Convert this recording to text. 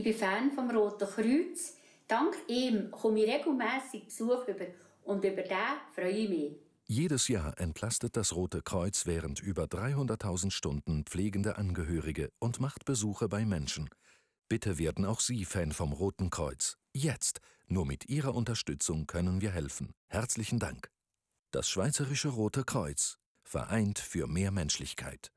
Ich bin Fan vom Roten Kreuz. Dank ihm komme ich regelmäßig Besuch über und über den freue ich mich. Jedes Jahr entlastet das Rote Kreuz während über 300.000 Stunden pflegende Angehörige und macht Besuche bei Menschen. Bitte werden auch Sie Fan vom Roten Kreuz. Jetzt. Nur mit Ihrer Unterstützung können wir helfen. Herzlichen Dank. Das Schweizerische Rote Kreuz. Vereint für mehr Menschlichkeit.